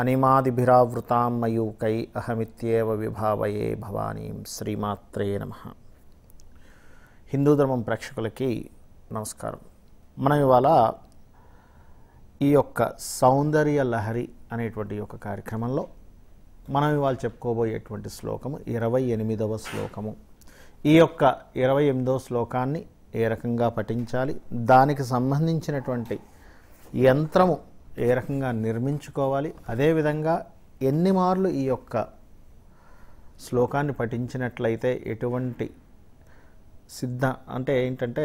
అనిమాదిభిరావృతాం మయూకై అహమిత్యేవ విభావయే భవానీ శ్రీమాత్రే నమ హిందూ ధర్మం ప్రేక్షకులకి నమస్కారం మనం ఇవాళ ఈ యొక్క సౌందర్య లహరి అనేటువంటి యొక్క కార్యక్రమంలో మనం ఇవాళ చెప్పుకోబోయేటువంటి శ్లోకము ఇరవై ఎనిమిదవ శ్లోకము ఈ యొక్క ఇరవై ఎనిమిదవ శ్లోకాన్ని ఏ రకంగా పఠించాలి దానికి సంబంధించినటువంటి యంత్రము ఏ రకంగా నిర్మించుకోవాలి అదేవిధంగా ఎన్ని మార్లు ఈ యొక్క శ్లోకాన్ని పఠించినట్లయితే ఎటువంటి సిద్ధ అంటే ఏంటంటే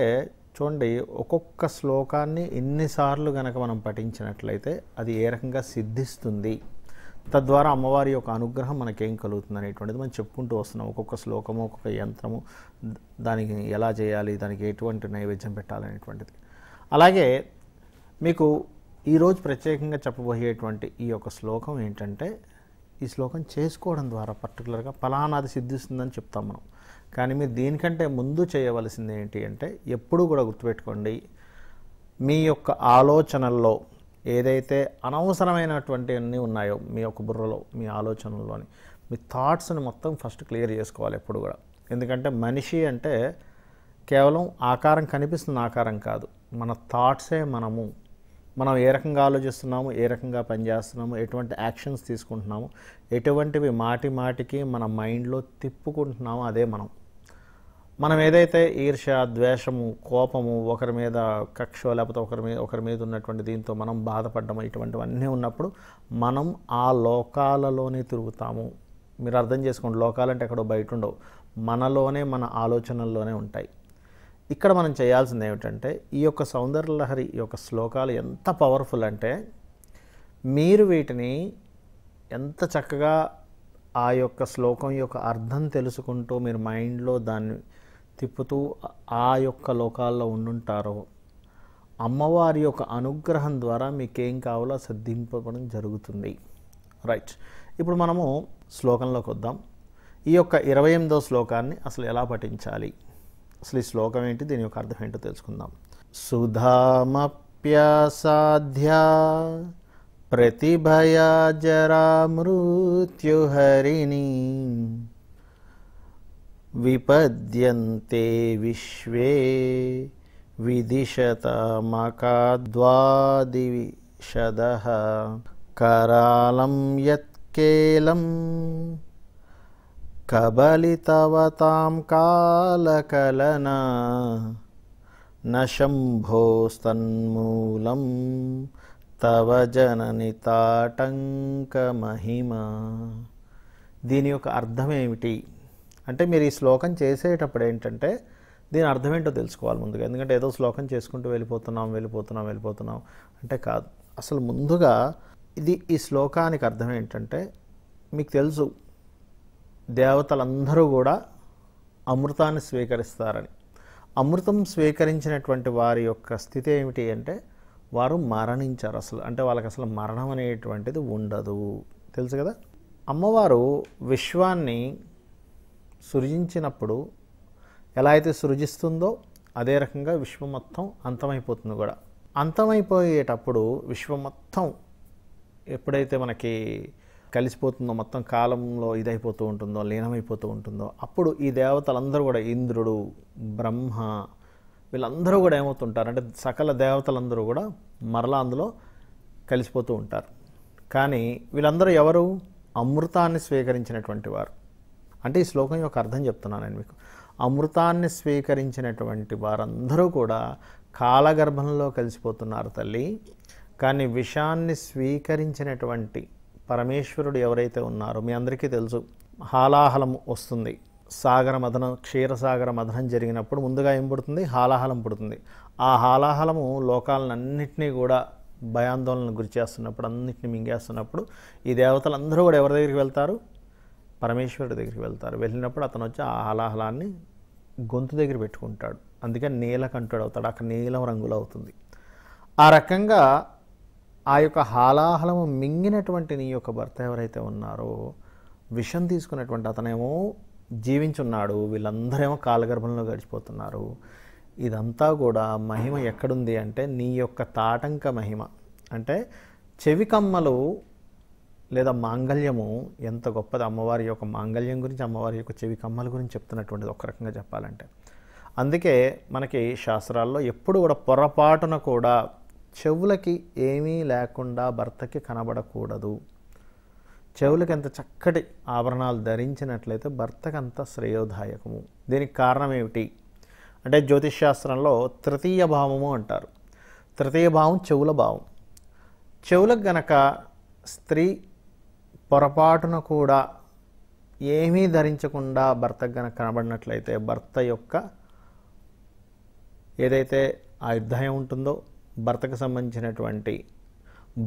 చూడండి ఒక్కొక్క శ్లోకాన్ని ఎన్నిసార్లు గనక మనం పఠించినట్లయితే అది ఏ రకంగా సిద్ధిస్తుంది తద్వారా అమ్మవారి యొక్క అనుగ్రహం మనకేం కలుగుతుంది అనేటువంటిది మనం చెప్పుకుంటూ వస్తున్నాం ఒక్కొక్క శ్లోకము ఒక్కొక్క యంత్రము దానికి ఎలా చేయాలి దానికి ఎటువంటి నైవేద్యం పెట్టాలనేటువంటిది అలాగే మీకు ఈరోజు ప్రత్యేకంగా చెప్పబోయేటువంటి ఈ యొక్క శ్లోకం ఏంటంటే ఈ శ్లోకం చేసుకోవడం ద్వారా పర్టికులర్గా ఫలానాది సిద్ధిస్తుందని చెప్తాం మనం కానీ మీరు దీనికంటే ముందు చేయవలసింది ఏంటి అంటే ఎప్పుడూ కూడా గుర్తుపెట్టుకోండి మీ యొక్క ఆలోచనల్లో ఏదైతే అనవసరమైనటువంటి అన్నీ ఉన్నాయో మీ యొక్క బుర్రలో మీ ఆలోచనల్లోని మీ థాట్స్ని మొత్తం ఫస్ట్ క్లియర్ చేసుకోవాలి ఎప్పుడు కూడా ఎందుకంటే మనిషి అంటే కేవలం ఆకారం కనిపిస్తున్న ఆకారం కాదు మన థాట్సే మనము మనం ఏ రకంగా ఆలోచిస్తున్నాము ఏ రకంగా పనిచేస్తున్నాము ఎటువంటి యాక్షన్స్ తీసుకుంటున్నాము ఎటువంటివి మాటి మాటికి మన మైండ్లో తిప్పుకుంటున్నాము అదే మనం మనం ఏదైతే ఈర్ష ద్వేషము కోపము ఒకరి మీద కక్ష లేకపోతే ఒకరి మీద ఒకరి మీద ఉన్నటువంటి దీంతో మనం బాధపడ్డము ఇటువంటివన్నీ ఉన్నప్పుడు మనం ఆ లోకాలలోనే తిరుగుతాము మీరు అర్థం చేసుకోండి లోకాలంటే ఎక్కడో బయట ఉండవు మనలోనే మన ఆలోచనల్లోనే ఉంటాయి ఇక్కడ మనం చేయాల్సింది ఏమిటంటే ఈ యొక్క సౌందర్యలహరి యొక్క శ్లోకాలు ఎంత పవర్ఫుల్ అంటే మీరు వీటిని ఎంత చక్కగా ఆ యొక్క శ్లోకం యొక్క అర్థం తెలుసుకుంటూ మీరు మైండ్లో దాన్ని తిప్పుతూ ఆ యొక్క లోకాల్లో ఉండుంటారో అమ్మవారి యొక్క అనుగ్రహం ద్వారా మీకేం కావాలో సిద్ధింపడం జరుగుతుంది రైట్ ఇప్పుడు మనము శ్లోకంలోకి వద్దాం ఈ యొక్క ఇరవై ఎనిమిదో శ్లోకాన్ని అసలు ఎలా పఠించాలి అసలు ఈ శ్లోకం ఏంటి దీని యొక్క అర్థం ఏంటో తెలుసుకుందాం సుధామప్యాసాధ్య ప్రతిభయా జరా మృత్యుహరిణి విపద్యంతే విశ్వే విదిశతమకాద్వాదివిషద కరాళం యత్కేలం కబలితవతాం కాలకలన నశంభోస్తన్మూలం తవ జనని తాటంక మహిమ దీని యొక్క అర్థం ఏమిటి అంటే మీరు ఈ శ్లోకం చేసేటప్పుడు ఏంటంటే దీని అర్థం ఏంటో తెలుసుకోవాలి ముందుగా ఎందుకంటే ఏదో శ్లోకం చేసుకుంటూ వెళ్ళిపోతున్నాం వెళ్ళిపోతున్నాం వెళ్ళిపోతున్నాం అంటే కాదు అసలు ముందుగా ఇది ఈ శ్లోకానికి అర్థం ఏంటంటే మీకు తెలుసు దేవతలందరూ కూడా అమృతాన్ని స్వీకరిస్తారని అమృతం స్వీకరించినటువంటి వారి యొక్క స్థితి ఏమిటి అంటే వారు మరణించారు అసలు అంటే వాళ్ళకి అసలు మరణం అనేటువంటిది ఉండదు తెలుసు కదా అమ్మవారు విశ్వాన్ని సృజించినప్పుడు ఎలా అయితే సృజిస్తుందో అదే రకంగా విశ్వం మొత్తం అంతమైపోతుంది కూడా అంతమైపోయేటప్పుడు విశ్వం మొత్తం ఎప్పుడైతే మనకి కలిసిపోతుందో మొత్తం కాలంలో ఇదైపోతూ ఉంటుందో లీనమైపోతూ ఉంటుందో అప్పుడు ఈ దేవతలందరూ కూడా ఇంద్రుడు బ్రహ్మ వీళ్ళందరూ కూడా ఏమవుతుంటారు అంటే సకల దేవతలందరూ కూడా మరలా అందులో కలిసిపోతూ ఉంటారు కానీ వీళ్ళందరూ ఎవరు అమృతాన్ని స్వీకరించినటువంటి వారు అంటే ఈ శ్లోకం యొక్క అర్థం చెప్తున్నాను నేను మీకు అమృతాన్ని స్వీకరించినటువంటి వారందరూ కూడా కాలగర్భంలో కలిసిపోతున్నారు తల్లి కానీ విషాన్ని స్వీకరించినటువంటి పరమేశ్వరుడు ఎవరైతే ఉన్నారో మీ అందరికీ తెలుసు హాలాహలం వస్తుంది సాగర మదనం క్షీరసాగర మదనం జరిగినప్పుడు ముందుగా ఏం పుడుతుంది హాలాహలం పుడుతుంది ఆ హాలాహలము లోకాలన్నింటినీ కూడా భయాందోళనలు గురి చేస్తున్నప్పుడు అన్నింటిని మింగేస్తున్నప్పుడు ఈ దేవతలందరూ కూడా ఎవరి దగ్గరికి వెళ్తారు పరమేశ్వరుడి దగ్గరికి వెళ్తారు వెళ్ళినప్పుడు అతను వచ్చి ఆ హాలాహలాన్ని గొంతు దగ్గర పెట్టుకుంటాడు అందుకని నీలకంఠుడు అవుతాడు అక్కడ నీలం రంగులో అవుతుంది ఆ రకంగా ఆ యొక్క హాలాహలము మింగినటువంటి నీ యొక్క భర్త ఎవరైతే ఉన్నారో విషం తీసుకున్నటువంటి అతనేమో జీవించున్నాడు వీళ్ళందరేమో కాలగర్భంలో గడిచిపోతున్నారు ఇదంతా కూడా మహిమ ఎక్కడుంది అంటే నీ యొక్క తాటంక మహిమ అంటే చెవికమ్మలు లేదా మాంగళ్యము ఎంత గొప్పది అమ్మవారి యొక్క మాంగళ్యం గురించి అమ్మవారి యొక్క చెవి కమ్మల గురించి చెప్తున్నటువంటిది ఒక రకంగా చెప్పాలంటే అందుకే మనకి శాస్త్రాల్లో ఎప్పుడు కూడా పొరపాటున కూడా చెవులకి ఏమీ లేకుండా భర్తకి కనబడకూడదు చెవులకి ఎంత చక్కటి ఆభరణాలు ధరించినట్లయితే భర్తకు అంత శ్రేయోదాయకము దీనికి కారణం ఏమిటి అంటే శాస్త్రంలో తృతీయ భావము అంటారు తృతీయ భావం చెవుల భావం చెవులకు గనక స్త్రీ పొరపాటున కూడా ఏమీ ధరించకుండా భర్తకు గనక కనబడినట్లయితే భర్త యొక్క ఏదైతే ఆ ఉంటుందో భర్తకు సంబంధించినటువంటి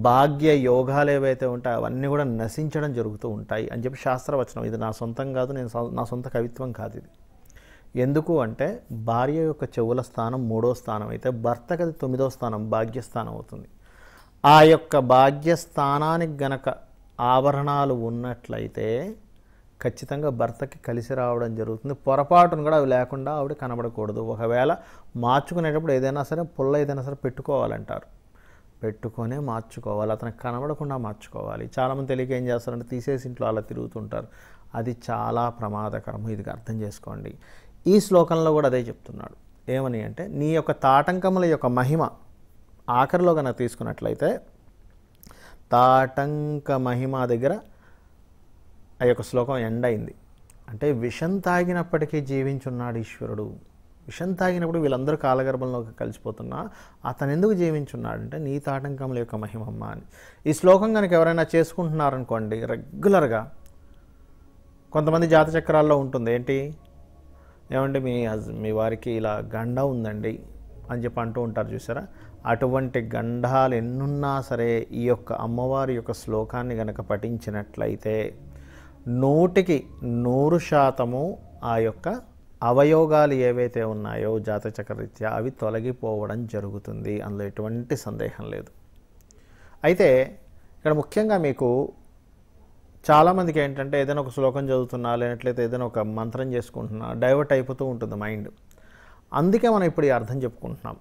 భాగ్య యోగాలు ఏవైతే ఉంటాయో అవన్నీ కూడా నశించడం జరుగుతూ ఉంటాయి అని చెప్పి శాస్త్రవచనం ఇది నా సొంతం కాదు నేను నా సొంత కవిత్వం కాదు ఇది ఎందుకు అంటే భార్య యొక్క చెవుల స్థానం మూడో స్థానం అయితే భర్తకు అది తొమ్మిదో స్థానం భాగ్యస్థానం అవుతుంది ఆ యొక్క భాగ్యస్థానానికి గనక ఆభరణాలు ఉన్నట్లయితే ఖచ్చితంగా భర్తకి కలిసి రావడం జరుగుతుంది పొరపాటును కూడా అవి లేకుండా ఆవిడ కనబడకూడదు ఒకవేళ మార్చుకునేటప్పుడు ఏదైనా సరే పుల్ల ఏదైనా సరే పెట్టుకోవాలంటారు పెట్టుకొనే మార్చుకోవాలి అతనికి కనబడకుండా మార్చుకోవాలి చాలామంది తెలియక ఏం చేస్తారంటే తీసేసి ఇంట్లో అలా తిరుగుతుంటారు అది చాలా ప్రమాదకరం ఇది అర్థం చేసుకోండి ఈ శ్లోకంలో కూడా అదే చెప్తున్నాడు ఏమని అంటే నీ యొక్క తాటంకముల యొక్క మహిమ ఆఖరిలో కనుక తీసుకున్నట్లయితే తాటంక మహిమ దగ్గర ఆ యొక్క శ్లోకం ఎండ్ అయింది అంటే విషం తాగినప్పటికీ జీవించున్నాడు ఈశ్వరుడు విషం తాగినప్పుడు వీళ్ళందరూ కాలగర్భంలోకి కలిసిపోతున్నా అతను ఎందుకు జీవించున్నాడంటే నీ తాటంకముల యొక్క మహిమమ్మ అని ఈ శ్లోకం కనుక ఎవరైనా చేసుకుంటున్నారనుకోండి రెగ్యులర్గా కొంతమంది జాత చక్రాల్లో ఉంటుంది ఏంటి ఏమంటే మీ మీ వారికి ఇలా గండ ఉందండి అని చెప్పి అంటూ ఉంటారు చూసారా అటువంటి గండాలు ఎన్నున్నా సరే ఈ యొక్క అమ్మవారి యొక్క శ్లోకాన్ని గనక పఠించినట్లయితే నూటికి నూరు శాతము ఆ యొక్క అవయోగాలు ఏవైతే ఉన్నాయో జాతచక్రరీత్యా అవి తొలగిపోవడం జరుగుతుంది అందులో ఎటువంటి సందేహం లేదు అయితే ఇక్కడ ముఖ్యంగా మీకు చాలామందికి ఏంటంటే ఏదైనా ఒక శ్లోకం చదువుతున్నా లేనట్లయితే ఏదైనా ఒక మంత్రం చేసుకుంటున్నా డైవర్ట్ అయిపోతూ ఉంటుంది మైండ్ అందుకే మనం ఇప్పుడు ఈ అర్థం చెప్పుకుంటున్నాం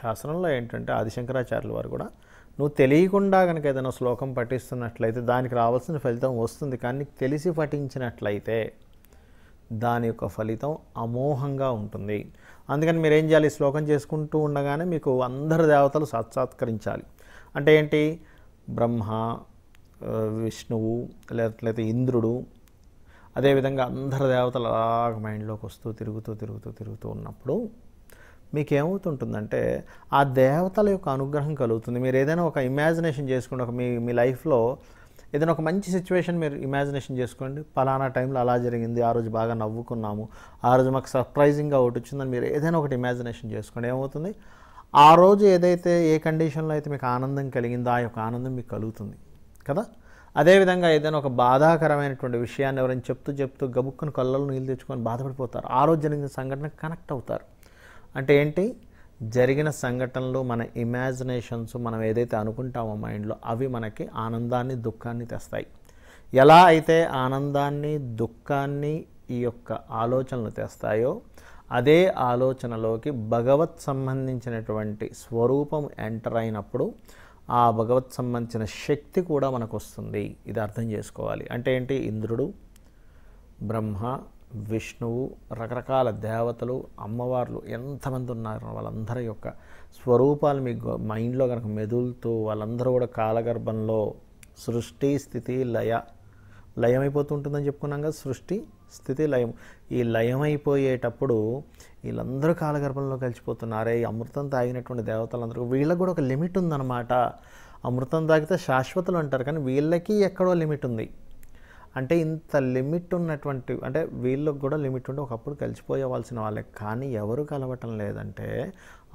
శాస్త్రంలో ఏంటంటే ఆదిశంకరాచార్యుల వారు కూడా నువ్వు తెలియకుండా కనుక ఏదైనా శ్లోకం పఠిస్తున్నట్లయితే దానికి రావాల్సిన ఫలితం వస్తుంది కానీ తెలిసి పఠించినట్లయితే దాని యొక్క ఫలితం అమోహంగా ఉంటుంది అందుకని మీరు ఏం చేయాలి శ్లోకం చేసుకుంటూ ఉండగానే మీకు అందరు దేవతలు సాక్షాత్కరించాలి అంటే ఏంటి బ్రహ్మ విష్ణువు లేకపోతే ఇంద్రుడు అదేవిధంగా అందరు దేవతలు అలాగ మైండ్లోకి వస్తూ తిరుగుతూ తిరుగుతూ తిరుగుతూ ఉన్నప్పుడు మీకు ఏమవుతుంటుందంటే ఆ దేవతల యొక్క అనుగ్రహం కలుగుతుంది మీరు ఏదైనా ఒక ఇమాజినేషన్ చేసుకోండి ఒక మీ మీ లైఫ్లో ఏదైనా ఒక మంచి సిచ్యువేషన్ మీరు ఇమాజినేషన్ చేసుకోండి పలానా టైంలో అలా జరిగింది ఆ రోజు బాగా నవ్వుకున్నాము ఆ రోజు మాకు సర్ప్రైజింగ్గా ఒకటి వచ్చిందని మీరు ఏదైనా ఒకటి ఇమాజినేషన్ చేసుకోండి ఏమవుతుంది ఆ రోజు ఏదైతే ఏ కండిషన్లో అయితే మీకు ఆనందం కలిగిందో ఆ యొక్క ఆనందం మీకు కలుగుతుంది కదా అదేవిధంగా ఏదైనా ఒక బాధాకరమైనటువంటి విషయాన్ని ఎవరైనా చెప్తూ చెప్తూ గబుక్కుని కళ్ళలో నీళ్ళు తెచ్చుకొని బాధపడిపోతారు ఆ రోజు జరిగిన సంఘటన కనెక్ట్ అవుతారు అంటే ఏంటి జరిగిన సంఘటనలు మన ఇమాజినేషన్స్ మనం ఏదైతే అనుకుంటామో మైండ్లో అవి మనకి ఆనందాన్ని దుఃఖాన్ని తెస్తాయి ఎలా అయితే ఆనందాన్ని దుఃఖాన్ని ఈ యొక్క ఆలోచనలు తెస్తాయో అదే ఆలోచనలోకి భగవత్ సంబంధించినటువంటి స్వరూపం ఎంటర్ అయినప్పుడు ఆ భగవత్ సంబంధించిన శక్తి కూడా మనకు వస్తుంది ఇది అర్థం చేసుకోవాలి అంటే ఏంటి ఇంద్రుడు బ్రహ్మ విష్ణువు రకరకాల దేవతలు అమ్మవార్లు ఎంతమంది ఉన్నారు వాళ్ళందరి యొక్క స్వరూపాలు మీ మైండ్లో కనుక మెదులుతూ వాళ్ళందరూ కూడా కాలగర్భంలో సృష్టి స్థితి లయ లయమైపోతుంటుందని చెప్పుకున్నాం కదా సృష్టి స్థితి లయం ఈ లయమైపోయేటప్పుడు వీళ్ళందరూ కాలగర్భంలో కలిసిపోతున్నారే అమృతం తాగినటువంటి దేవతలందరూ వీళ్ళకి కూడా ఒక లిమిట్ ఉందన్నమాట అమృతం తాగితే శాశ్వతలు అంటారు కానీ వీళ్ళకి ఎక్కడో లిమిట్ ఉంది అంటే ఇంత లిమిట్ ఉన్నటువంటి అంటే వీళ్ళకి కూడా లిమిట్ ఉంటే ఒకప్పుడు కలిసిపోయేవాల్సిన వాళ్ళే కానీ ఎవరు కలవటం లేదంటే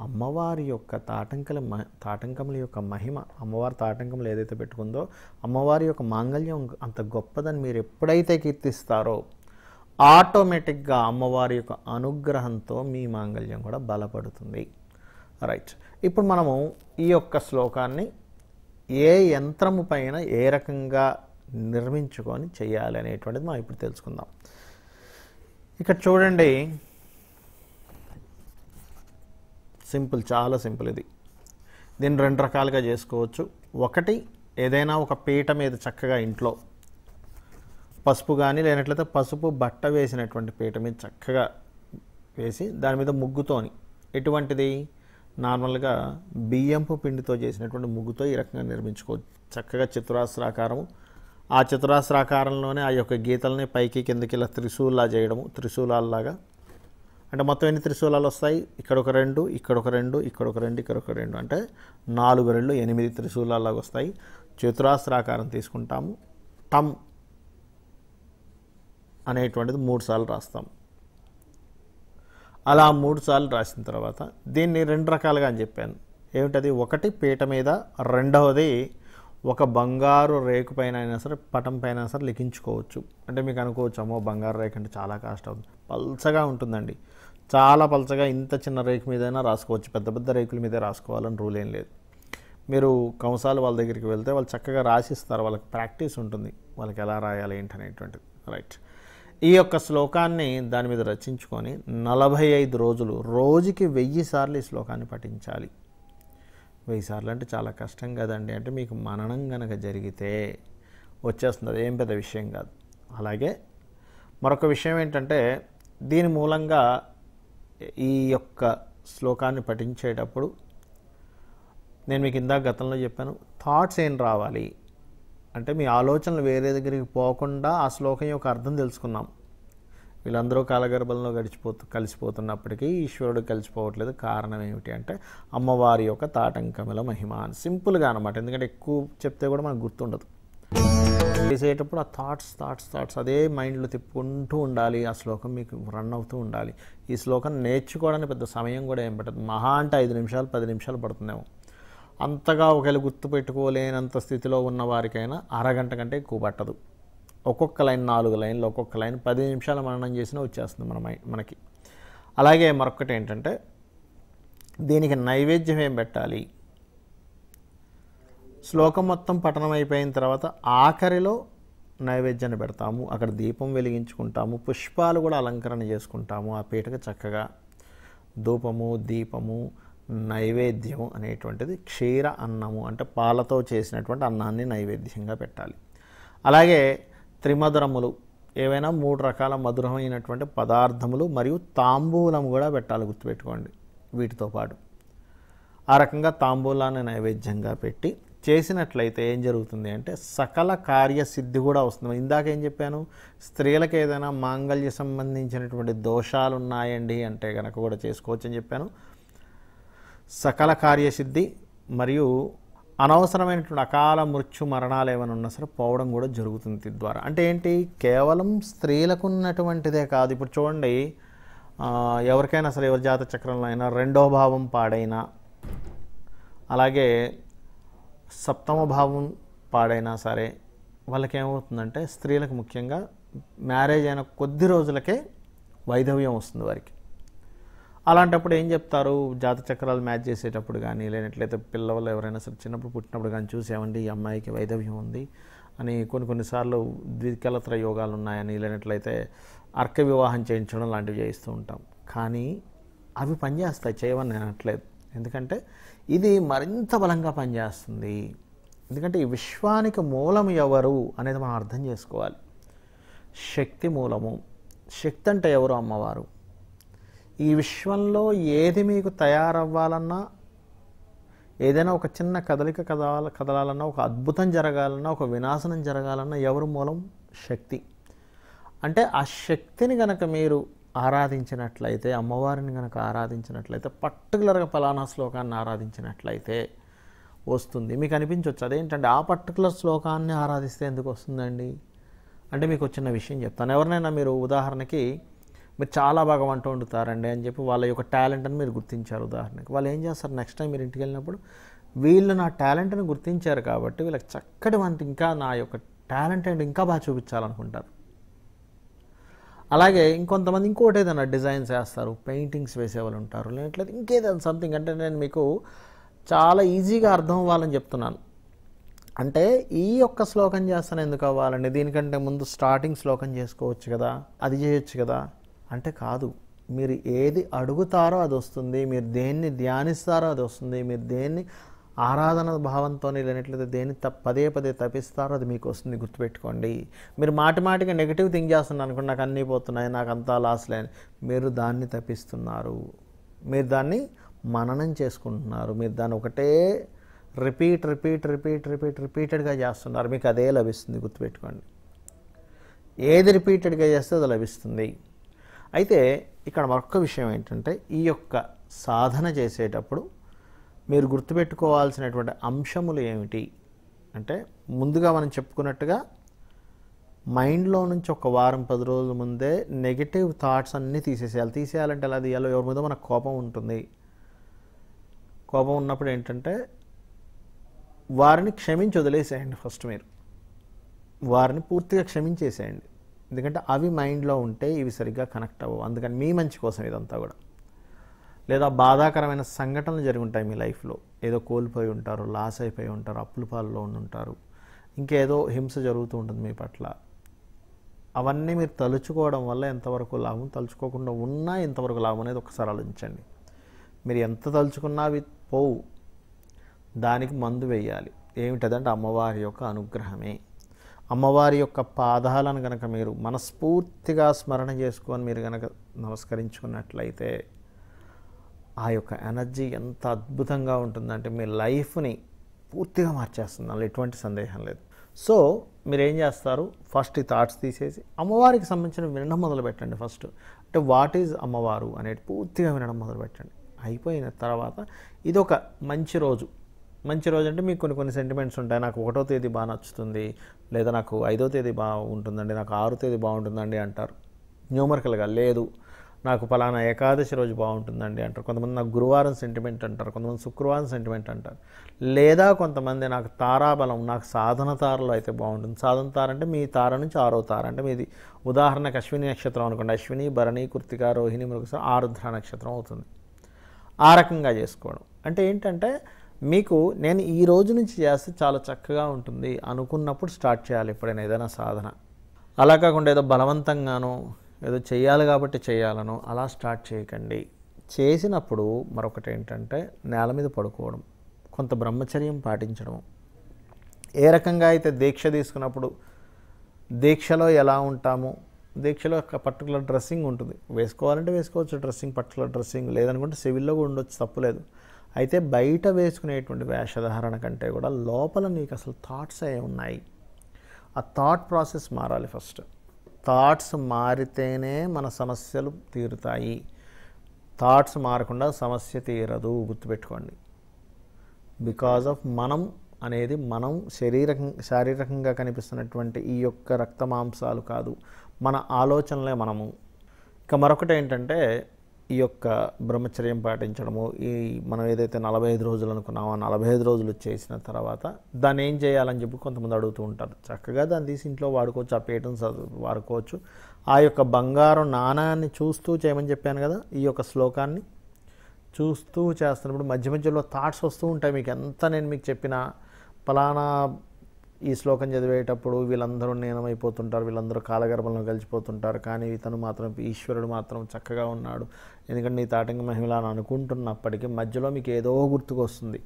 అమ్మవారి యొక్క తాటంకల తాటంకముల యొక్క మహిమ అమ్మవారి తాటంకములు ఏదైతే పెట్టుకుందో అమ్మవారి యొక్క మాంగళ్యం అంత గొప్పదని మీరు ఎప్పుడైతే కీర్తిస్తారో ఆటోమేటిక్గా అమ్మవారి యొక్క అనుగ్రహంతో మీ మాంగళ్యం కూడా బలపడుతుంది రైట్ ఇప్పుడు మనము ఈ యొక్క శ్లోకాన్ని ఏ యంత్రము పైన ఏ రకంగా నిర్మించుకొని చేయాలి అనేటువంటిది మనం ఇప్పుడు తెలుసుకుందాం ఇక్కడ చూడండి సింపుల్ చాలా సింపుల్ ఇది దీన్ని రెండు రకాలుగా చేసుకోవచ్చు ఒకటి ఏదైనా ఒక పీట మీద చక్కగా ఇంట్లో పసుపు కానీ లేనట్లయితే పసుపు బట్ట వేసినటువంటి పీట మీద చక్కగా వేసి దాని మీద ముగ్గుతోని ఎటువంటిది నార్మల్గా బియ్యంపు పిండితో చేసినటువంటి ముగ్గుతో ఈ రకంగా నిర్మించుకోవచ్చు చక్కగా చతురాస్త్రాకారము ఆ చతురాస్రాకారంలోనే ఆ యొక్క గీతల్ని పైకి కిందకి ఇలా త్రిశూలా చేయడము త్రిశూలాల్లాగా అంటే మొత్తం ఎన్ని త్రిశూలాలు వస్తాయి ఇక్కడ ఒక రెండు ఇక్కడ ఒక రెండు ఇక్కడ ఒక రెండు ఇక్కడ ఒక రెండు అంటే నాలుగు రెండు ఎనిమిది త్రిశూలాల్లాగా వస్తాయి చతురాస్రాకారం తీసుకుంటాము టమ్ అనేటువంటిది మూడు సార్లు రాస్తాం అలా మూడు సార్లు రాసిన తర్వాత దీన్ని రెండు రకాలుగా అని చెప్పాను ఏమిటది ఒకటి పీట మీద రెండవది ఒక బంగారు రేకు పైన అయినా సరే పటం పైన సరే లిఖించుకోవచ్చు అంటే మీకు అనుకోవచ్చు అమ్మో బంగారు రేకు అంటే చాలా కాస్ట్ అవుతుంది పల్చగా ఉంటుందండి చాలా పల్చగా ఇంత చిన్న రేకు మీదైనా రాసుకోవచ్చు పెద్ద పెద్ద రేకుల మీదే రాసుకోవాలని రూల్ ఏం లేదు మీరు కంసాలు వాళ్ళ దగ్గరికి వెళ్తే వాళ్ళు చక్కగా రాసిస్తారు వాళ్ళకి ప్రాక్టీస్ ఉంటుంది వాళ్ళకి ఎలా రాయాలి ఏంటి అనేటువంటిది రైట్ ఈ యొక్క శ్లోకాన్ని దాని మీద రచించుకొని నలభై ఐదు రోజులు రోజుకి వెయ్యి సార్లు ఈ శ్లోకాన్ని పఠించాలి వెయ్యి సార్లు అంటే చాలా కష్టం కదండి అంటే మీకు మననం కనుక జరిగితే వచ్చేస్తుంది ఏం పెద్ద విషయం కాదు అలాగే మరొక విషయం ఏంటంటే దీని మూలంగా ఈ యొక్క శ్లోకాన్ని పఠించేటప్పుడు నేను మీకు ఇందాక గతంలో చెప్పాను థాట్స్ ఏం రావాలి అంటే మీ ఆలోచనలు వేరే దగ్గరికి పోకుండా ఆ శ్లోకం యొక్క అర్థం తెలుసుకున్నాం వీళ్ళందరూ కాలగర్భంలో గడిచిపోతూ కలిసిపోతున్నప్పటికీ ఈశ్వరుడు కలిసిపోవట్లేదు కారణం ఏమిటి అంటే అమ్మవారి యొక్క తాటంకముల మహిమ సింపుల్గా అనమాట ఎందుకంటే ఎక్కువ చెప్తే కూడా మనకు గుర్తుండదు చేసేటప్పుడు ఆ థాట్స్ థాట్స్ థాట్స్ అదే మైండ్లో తిప్పుకుంటూ ఉండాలి ఆ శ్లోకం మీకు రన్ అవుతూ ఉండాలి ఈ శ్లోకం నేర్చుకోవడానికి పెద్ద సమయం కూడా ఏం పట్టదు మహా అంటే ఐదు నిమిషాలు పది నిమిషాలు పడుతుందేమో అంతగా ఒకవేళ గుర్తుపెట్టుకోలేనంత స్థితిలో ఉన్న వారికైనా అరగంట కంటే ఎక్కువ పట్టదు ఒక్కొక్క లైన్ నాలుగు లైన్లు ఒక్కొక్క లైన్ పది నిమిషాలు మననం చేసినా వచ్చేస్తుంది మన మనకి అలాగే మరొకటి ఏంటంటే దీనికి నైవేద్యం ఏం పెట్టాలి శ్లోకం మొత్తం పఠనం అయిపోయిన తర్వాత ఆఖరిలో నైవేద్యాన్ని పెడతాము అక్కడ దీపం వెలిగించుకుంటాము పుష్పాలు కూడా అలంకరణ చేసుకుంటాము ఆ పీటకు చక్కగా ధూపము దీపము నైవేద్యం అనేటువంటిది క్షీర అన్నము అంటే పాలతో చేసినటువంటి అన్నాన్ని నైవేద్యంగా పెట్టాలి అలాగే త్రిమధురములు ఏవైనా మూడు రకాల మధురమైనటువంటి పదార్థములు మరియు తాంబూలం కూడా పెట్టాలి గుర్తుపెట్టుకోండి వీటితో పాటు ఆ రకంగా తాంబూలాన్ని నైవేద్యంగా పెట్టి చేసినట్లయితే ఏం జరుగుతుంది అంటే సకల కార్యసిద్ధి కూడా వస్తుంది ఇందాక ఏం చెప్పాను స్త్రీలకు ఏదైనా మాంగళ్య సంబంధించినటువంటి దోషాలు ఉన్నాయండి అంటే కనుక కూడా చేసుకోవచ్చని చెప్పాను సకల కార్యసిద్ధి మరియు అనవసరమైనటువంటి అకాల మృత్యు మరణాలు ఏమైనా ఉన్నా సరే పోవడం కూడా జరుగుతుంది ద్వారా అంటే ఏంటి కేవలం స్త్రీలకు ఉన్నటువంటిదే కాదు ఇప్పుడు చూడండి ఎవరికైనా సరే ఎవరి జాత చక్రంలో అయినా రెండో భావం పాడైనా అలాగే సప్తమ భావం పాడైనా సరే వాళ్ళకి ఏమవుతుందంటే స్త్రీలకు ముఖ్యంగా మ్యారేజ్ అయిన కొద్ది రోజులకే వైధవ్యం వస్తుంది వారికి అలాంటప్పుడు ఏం చెప్తారు జాత చక్రాలు మ్యాచ్ చేసేటప్పుడు కానీ లేనట్లయితే పిల్లవాళ్ళు ఎవరైనా సరే చిన్నప్పుడు పుట్టినప్పుడు కానీ చూసేవండి ఈ అమ్మాయికి వైదవ్యం ఉంది అని కొన్ని కొన్నిసార్లు ద్వికలత్ర యోగాలు ఉన్నాయని లేనట్లయితే అర్క వివాహం చేయించడం లాంటివి చేయిస్తూ ఉంటాం కానీ అవి పనిచేస్తాయి చేయవని నేను అనట్లేదు ఎందుకంటే ఇది మరింత బలంగా పనిచేస్తుంది ఎందుకంటే ఈ విశ్వానికి మూలం ఎవరు అనేది మనం అర్థం చేసుకోవాలి శక్తి మూలము శక్తి అంటే ఎవరు అమ్మవారు ఈ విశ్వంలో ఏది మీకు తయారవ్వాలన్నా ఏదైనా ఒక చిన్న కదలిక కదవాల కదలాలన్నా ఒక అద్భుతం జరగాలన్నా ఒక వినాశనం జరగాలన్నా ఎవరి మూలం శక్తి అంటే ఆ శక్తిని గనక మీరు ఆరాధించినట్లయితే అమ్మవారిని గనక ఆరాధించినట్లయితే పర్టికులర్గా ఫలానా శ్లోకాన్ని ఆరాధించినట్లయితే వస్తుంది మీకు అనిపించవచ్చు అదేంటంటే ఆ పర్టికులర్ శ్లోకాన్ని ఆరాధిస్తే ఎందుకు వస్తుందండి అంటే మీకు వచ్చిన విషయం చెప్తాను ఎవరినైనా మీరు ఉదాహరణకి మీరు చాలా బాగా వంట వండుతారండి అని చెప్పి వాళ్ళ యొక్క టాలెంట్ అని మీరు గుర్తించారు ఉదాహరణకి వాళ్ళు ఏం చేస్తారు నెక్స్ట్ టైం మీరు ఇంటికి వెళ్ళినప్పుడు వీళ్ళు నా టాలెంట్ని గుర్తించారు కాబట్టి వీళ్ళకి చక్కటి వంట ఇంకా నా యొక్క టాలెంట్ అండ్ ఇంకా బాగా చూపించాలనుకుంటారు అలాగే ఇంకొంతమంది ఇంకోటి ఏదైనా డిజైన్స్ వేస్తారు పెయింటింగ్స్ వేసేవాళ్ళు ఉంటారు లేనట్లేదు ఇంకేదైనా సంథింగ్ అంటే నేను మీకు చాలా ఈజీగా అర్థం అవ్వాలని చెప్తున్నాను అంటే ఈ యొక్క శ్లోకం చేస్తాను ఎందుకు అవ్వాలండి దీనికంటే ముందు స్టార్టింగ్ శ్లోకం చేసుకోవచ్చు కదా అది చేయొచ్చు కదా అంటే కాదు మీరు ఏది అడుగుతారో అది వస్తుంది మీరు దేన్ని ధ్యానిస్తారో అది వస్తుంది మీరు దేన్ని ఆరాధన భావంతో లేనట్లయితే దేన్ని పదే పదే తప్పిస్తారో అది మీకు వస్తుంది గుర్తుపెట్టుకోండి మీరు మాటి మాటిగా నెగిటివ్ థింక్ చేస్తున్నాను అనుకోండి నాకు అన్నీ పోతున్నాయి నాకు అంతా లాస్ లేని మీరు దాన్ని తప్పిస్తున్నారు మీరు దాన్ని మననం చేసుకుంటున్నారు మీరు దాన్ని ఒకటే రిపీట్ రిపీట్ రిపీట్ రిపీట్ రిపీటెడ్గా చేస్తున్నారు మీకు అదే లభిస్తుంది గుర్తుపెట్టుకోండి ఏది రిపీటెడ్గా చేస్తే అది లభిస్తుంది అయితే ఇక్కడ మరొక విషయం ఏంటంటే ఈ యొక్క సాధన చేసేటప్పుడు మీరు గుర్తుపెట్టుకోవాల్సినటువంటి అంశములు ఏమిటి అంటే ముందుగా మనం చెప్పుకున్నట్టుగా మైండ్లో నుంచి ఒక వారం పది రోజుల ముందే నెగిటివ్ థాట్స్ అన్నీ తీసేసేయాలి తీసేయాలంటే అలా తీయాలో ఎవరి మీద మనకు కోపం ఉంటుంది కోపం ఉన్నప్పుడు ఏంటంటే వారిని క్షమించి వదిలేసేయండి ఫస్ట్ మీరు వారిని పూర్తిగా క్షమించేసేయండి ఎందుకంటే అవి మైండ్లో ఉంటే ఇవి సరిగ్గా కనెక్ట్ అవ్వవు అందుకని మీ మంచి కోసం ఇదంతా కూడా లేదా బాధాకరమైన సంఘటనలు జరుగుంటాయి మీ లైఫ్లో ఏదో కోల్పోయి ఉంటారు లాస్ అయిపోయి ఉంటారు అప్పుల పాలలో ఉంటారు ఇంకేదో హింస జరుగుతూ ఉంటుంది మీ పట్ల అవన్నీ మీరు తలుచుకోవడం వల్ల ఎంతవరకు లాభం తలుచుకోకుండా ఉన్నా ఎంతవరకు లాభం అనేది ఒకసారి ఆలోచించండి మీరు ఎంత తలుచుకున్నా అవి పోవు దానికి మందు వేయాలి ఏమిటదంటే అమ్మవారి యొక్క అనుగ్రహమే అమ్మవారి యొక్క పాదాలను కనుక మీరు మనస్ఫూర్తిగా స్మరణ చేసుకొని మీరు కనుక నమస్కరించుకున్నట్లయితే ఆ యొక్క ఎనర్జీ ఎంత అద్భుతంగా ఉంటుందంటే మీ లైఫ్ని పూర్తిగా మార్చేస్తుంది అందులో ఎటువంటి సందేహం లేదు సో మీరేం చేస్తారు ఫస్ట్ ఈ థాట్స్ తీసేసి అమ్మవారికి సంబంధించిన వినడం మొదలు పెట్టండి ఫస్ట్ అంటే వాట్ ఈజ్ అమ్మవారు అనేది పూర్తిగా వినడం మొదలు పెట్టండి అయిపోయిన తర్వాత ఇదొక మంచి రోజు మంచి రోజు అంటే మీకు కొన్ని కొన్ని సెంటిమెంట్స్ ఉంటాయి నాకు ఒకటో తేదీ బాగా నచ్చుతుంది లేదా నాకు ఐదో తేదీ బాగా ఉంటుందండి నాకు ఆరో తేదీ బాగుంటుందండి అంటారు న్యూమర్కల్గా లేదు నాకు ఫలానా ఏకాదశి రోజు బాగుంటుందండి అంటారు కొంతమంది నాకు గురువారం సెంటిమెంట్ అంటారు కొంతమంది శుక్రవారం సెంటిమెంట్ అంటారు లేదా కొంతమంది నాకు తారాబలం నాకు సాధన తారలో అయితే బాగుంటుంది సాధన తార అంటే మీ తార నుంచి ఆరో తార అంటే మీది ఉదాహరణకు అశ్విని నక్షత్రం అనుకోండి అశ్విని భరణి కృతిక రోహిణి మృగస ఆరుద్ర నక్షత్రం అవుతుంది ఆ రకంగా చేసుకోవడం అంటే ఏంటంటే మీకు నేను ఈ రోజు నుంచి చేస్తే చాలా చక్కగా ఉంటుంది అనుకున్నప్పుడు స్టార్ట్ చేయాలి ఎప్పుడైనా ఏదైనా సాధన అలా కాకుండా ఏదో బలవంతంగానో ఏదో చేయాలి కాబట్టి చేయాలనో అలా స్టార్ట్ చేయకండి చేసినప్పుడు మరొకటి ఏంటంటే నేల మీద పడుకోవడం కొంత బ్రహ్మచర్యం పాటించడం ఏ రకంగా అయితే దీక్ష తీసుకున్నప్పుడు దీక్షలో ఎలా ఉంటాము దీక్షలో ఒక పర్టికులర్ డ్రెస్సింగ్ ఉంటుంది వేసుకోవాలంటే వేసుకోవచ్చు డ్రెస్సింగ్ పర్టికులర్ డ్రెస్సింగ్ లేదనుకుంటే సివిల్లో కూడా ఉండొచ్చు తప్పులేదు అయితే బయట వేసుకునేటువంటి వేషధారణ కంటే కూడా లోపల నీకు అసలు థాట్స్ ఏ ఉన్నాయి ఆ థాట్ ప్రాసెస్ మారాలి ఫస్ట్ థాట్స్ మారితేనే మన సమస్యలు తీరుతాయి థాట్స్ మారకుండా సమస్య తీరదు గుర్తుపెట్టుకోండి బికాజ్ ఆఫ్ మనం అనేది మనం శరీరకం శారీరకంగా కనిపిస్తున్నటువంటి ఈ యొక్క రక్త మాంసాలు కాదు మన ఆలోచనలే మనము ఇక మరొకటి ఏంటంటే ఈ యొక్క బ్రహ్మచర్యం పాటించడము ఈ మనం ఏదైతే నలభై ఐదు రోజులు అనుకున్నామో నలభై ఐదు రోజులు చేసిన తర్వాత దాన్ని ఏం చేయాలని చెప్పి కొంతమంది అడుగుతూ ఉంటారు చక్కగా దాన్ని తీసి ఇంట్లో వాడుకోవచ్చు ఆ పీఠం వాడుకోవచ్చు ఆ యొక్క బంగారం నాణాన్ని చూస్తూ చేయమని చెప్పాను కదా ఈ యొక్క శ్లోకాన్ని చూస్తూ చేస్తున్నప్పుడు మధ్య మధ్యలో థాట్స్ వస్తూ ఉంటాయి మీకు ఎంత నేను మీకు చెప్పిన ఫలానా ఈ శ్లోకం చదివేటప్పుడు వీళ్ళందరూ నేనమైపోతుంటారు వీళ్ళందరూ కాలగర్భంలో కలిసిపోతుంటారు కానీ ఇతను మాత్రం ఈశ్వరుడు మాత్రం చక్కగా ఉన్నాడు ఎందుకంటే నీ తాటంక మహిళ అని అనుకుంటున్నప్పటికీ మధ్యలో మీకు ఏదో గుర్తుకొస్తుంది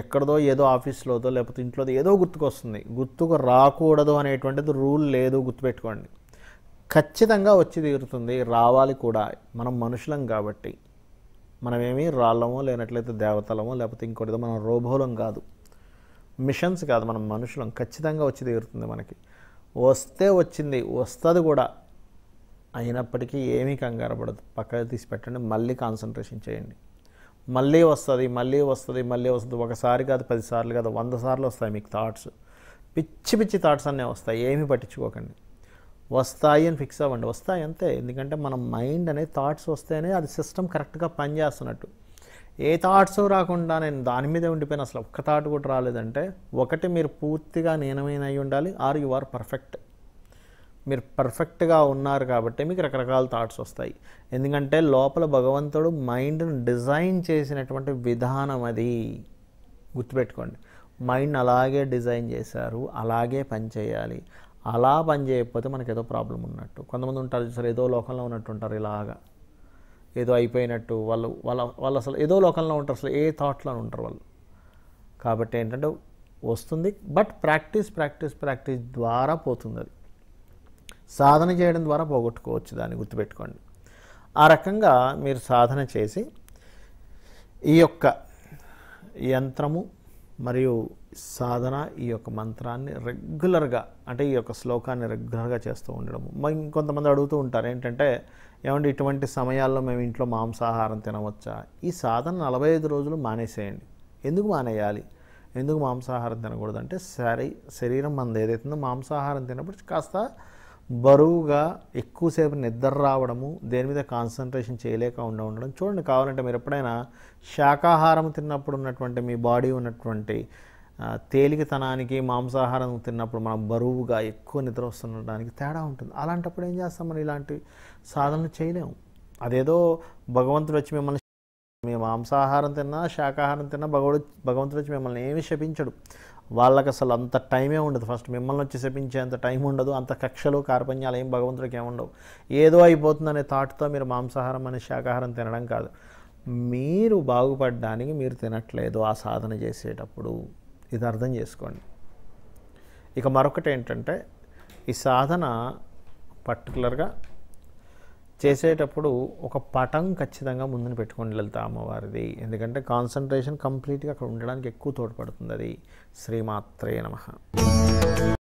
ఎక్కడదో ఏదో ఆఫీస్లోదో లేకపోతే ఇంట్లోదో ఏదో గుర్తుకొస్తుంది గుర్తుకు రాకూడదు అనేటువంటిది రూల్ లేదు గుర్తుపెట్టుకోండి ఖచ్చితంగా వచ్చి తీరుతుంది రావాలి కూడా మనం మనుషులం కాబట్టి మనమేమి రాళ్ళమో లేనట్లయితే దేవతలమో లేకపోతే ఇంకోటిదో మనం రోబోలం కాదు మిషన్స్ కాదు మనం మనుషులం ఖచ్చితంగా వచ్చి తీరుతుంది మనకి వస్తే వచ్చింది వస్తుంది కూడా అయినప్పటికీ ఏమీ కంగారు పడదు పక్కకు తీసి పెట్టండి మళ్ళీ కాన్సన్ట్రేషన్ చేయండి మళ్ళీ వస్తుంది మళ్ళీ వస్తుంది మళ్ళీ వస్తుంది ఒకసారి కాదు పదిసార్లు కాదు వంద సార్లు వస్తాయి మీకు థాట్స్ పిచ్చి పిచ్చి థాట్స్ అన్నీ వస్తాయి ఏమీ పట్టించుకోకండి వస్తాయి అని ఫిక్స్ అవ్వండి వస్తాయి అంతే ఎందుకంటే మన మైండ్ అనే థాట్స్ వస్తేనే అది సిస్టమ్ కరెక్ట్గా పనిచేస్తున్నట్టు ఏ థాట్స్ రాకుండా నేను దాని మీదే ఉండిపోయిన అసలు ఒక్క థాట్ కూడా రాలేదంటే ఒకటి మీరు పూర్తిగా నీనమైన అయి ఉండాలి ఆర్ యు ఆర్ పర్ఫెక్ట్ మీరు పర్ఫెక్ట్గా ఉన్నారు కాబట్టి మీకు రకరకాల థాట్స్ వస్తాయి ఎందుకంటే లోపల భగవంతుడు మైండ్ను డిజైన్ చేసినటువంటి విధానం అది గుర్తుపెట్టుకోండి మైండ్ అలాగే డిజైన్ చేశారు అలాగే పనిచేయాలి అలా పని చేయకపోతే మనకి ఏదో ప్రాబ్లం ఉన్నట్టు కొంతమంది ఉంటారు సార్ ఏదో లోకంలో ఉన్నట్టు ఉంటారు ఇలాగా ఏదో అయిపోయినట్టు వాళ్ళు వాళ్ళ వాళ్ళు అసలు ఏదో లోకంలో ఉంటారు అసలు ఏ థాట్లో ఉంటారు వాళ్ళు కాబట్టి ఏంటంటే వస్తుంది బట్ ప్రాక్టీస్ ప్రాక్టీస్ ప్రాక్టీస్ ద్వారా పోతుంది అది సాధన చేయడం ద్వారా పోగొట్టుకోవచ్చు దాన్ని గుర్తుపెట్టుకోండి ఆ రకంగా మీరు సాధన చేసి ఈ యొక్క యంత్రము మరియు సాధన ఈ యొక్క మంత్రాన్ని రెగ్యులర్గా అంటే ఈ యొక్క శ్లోకాన్ని రెగ్యులర్గా చేస్తూ ఉండడము ఇంకొంతమంది అడుగుతూ ఉంటారు ఏంటంటే ఏమంటే ఇటువంటి సమయాల్లో మేము ఇంట్లో మాంసాహారం తినవచ్చా ఈ సాధన నలభై ఐదు రోజులు మానేసేయండి ఎందుకు మానేయాలి ఎందుకు మాంసాహారం తినకూడదంటే శరీ శరీరం మనది ఏదైతుందో మాంసాహారం తినప్పుడు కాస్త బరువుగా ఎక్కువసేపు నిద్ర రావడము దేని మీద కాన్సన్ట్రేషన్ చేయలేక ఉండ ఉండడం చూడండి కావాలంటే మీరు ఎప్పుడైనా శాకాహారం తిన్నప్పుడు ఉన్నటువంటి మీ బాడీ ఉన్నటువంటి తేలికతనానికి మాంసాహారం తిన్నప్పుడు మనం బరువుగా ఎక్కువ నిద్ర వస్తుండడానికి తేడా ఉంటుంది అలాంటప్పుడు ఏం చేస్తాం మనం ఇలాంటి సాధనలు చేయలేము అదేదో భగవంతుడు వచ్చి మిమ్మల్ని మీ మాంసాహారం తిన్నా శాకాహారం తిన్నా భగవడు భగవంతుడు వచ్చి మిమ్మల్ని ఏమి శపించడు వాళ్ళకి అసలు అంత టైమే ఉండదు ఫస్ట్ మిమ్మల్ని వచ్చి అంత టైం ఉండదు అంత కక్షలు కార్పణ్యాలు ఏం భగవంతుడికి ఏముండవు ఏదో అయిపోతుందనే థాట్తో మీరు మాంసాహారం అనే శాకాహారం తినడం కాదు మీరు బాగుపడడానికి మీరు తినట్లేదు ఆ సాధన చేసేటప్పుడు ఇది అర్థం చేసుకోండి ఇక మరొకటి ఏంటంటే ఈ సాధన పర్టికులర్గా చేసేటప్పుడు ఒక పటం ఖచ్చితంగా ముందుని పెట్టుకొని వెళ్తా అమ్మవారిది ఎందుకంటే కాన్సన్ట్రేషన్ కంప్లీట్గా అక్కడ ఉండడానికి ఎక్కువ తోడ్పడుతుంది అది శ్రీమాత్రే నమ